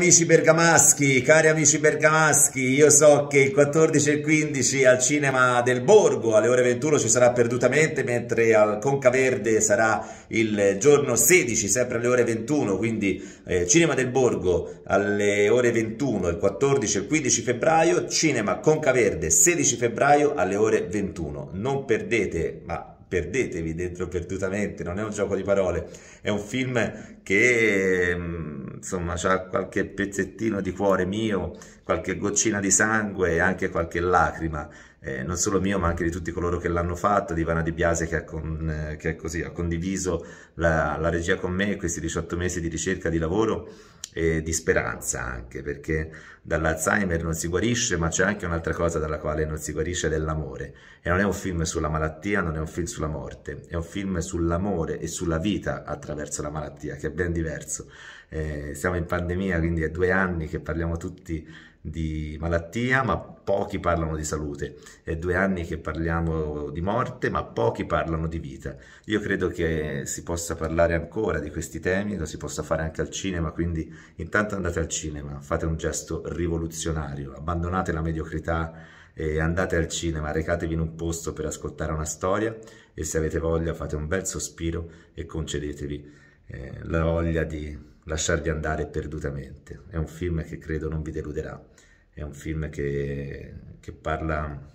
Amici bergamaschi, cari amici bergamaschi, io so che il 14 e il 15 al Cinema del Borgo alle ore 21 ci sarà Perdutamente, mentre al Concaverde sarà il giorno 16, sempre alle ore 21, quindi eh, Cinema del Borgo alle ore 21, il 14 e il 15 febbraio, Cinema Concaverde 16 febbraio alle ore 21. Non perdete, ma perdetevi dentro Perdutamente, non è un gioco di parole, è un film che... Mm, insomma c'ha qualche pezzettino di cuore mio, qualche goccina di sangue e anche qualche lacrima, eh, non solo mio ma anche di tutti coloro che l'hanno fatto, di Ivana Di Biase che, ha, con, eh, che così, ha condiviso la, la regia con me questi 18 mesi di ricerca di lavoro e di speranza anche, perché dall'Alzheimer non si guarisce, ma c'è anche un'altra cosa dalla quale non si guarisce ed è l'amore. E non è un film sulla malattia, non è un film sulla morte, è un film sull'amore e sulla vita attraverso la malattia, che è ben diverso. Eh, siamo in pandemia, quindi è due anni che parliamo tutti di malattia, ma pochi parlano di salute. È due anni che parliamo di morte, ma pochi parlano di vita. Io credo che si possa parlare ancora di questi temi, lo si possa fare anche al cinema, quindi intanto andate al cinema, fate un gesto rivoluzionario, abbandonate la mediocrità e andate al cinema, recatevi in un posto per ascoltare una storia e se avete voglia fate un bel sospiro e concedetevi eh, la voglia di lasciarvi andare perdutamente. È un film che credo non vi deluderà, è un film che, che parla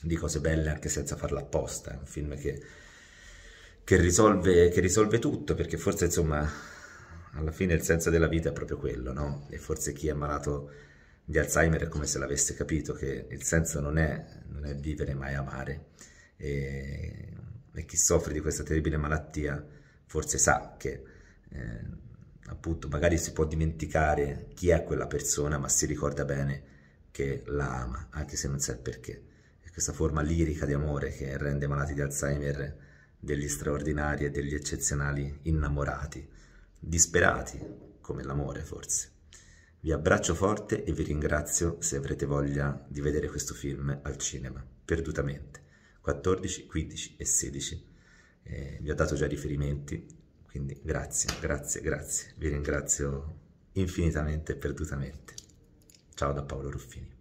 di cose belle anche senza farla apposta, è un film che, che, risolve, che risolve tutto, perché forse insomma alla fine il senso della vita è proprio quello, no? E forse chi è malato di Alzheimer è come se l'avesse capito, che il senso non è, non è vivere ma è amare. E, e, chi soffre di questa terribile malattia forse sa che... Eh, appunto magari si può dimenticare chi è quella persona ma si ricorda bene che la ama anche se non sa il perché è questa forma lirica di amore che rende i malati di Alzheimer degli straordinari e degli eccezionali innamorati disperati come l'amore forse vi abbraccio forte e vi ringrazio se avrete voglia di vedere questo film al cinema perdutamente 14, 15 e 16 eh, vi ho dato già riferimenti quindi grazie, grazie, grazie. Vi ringrazio infinitamente e perdutamente. Ciao da Paolo Ruffini.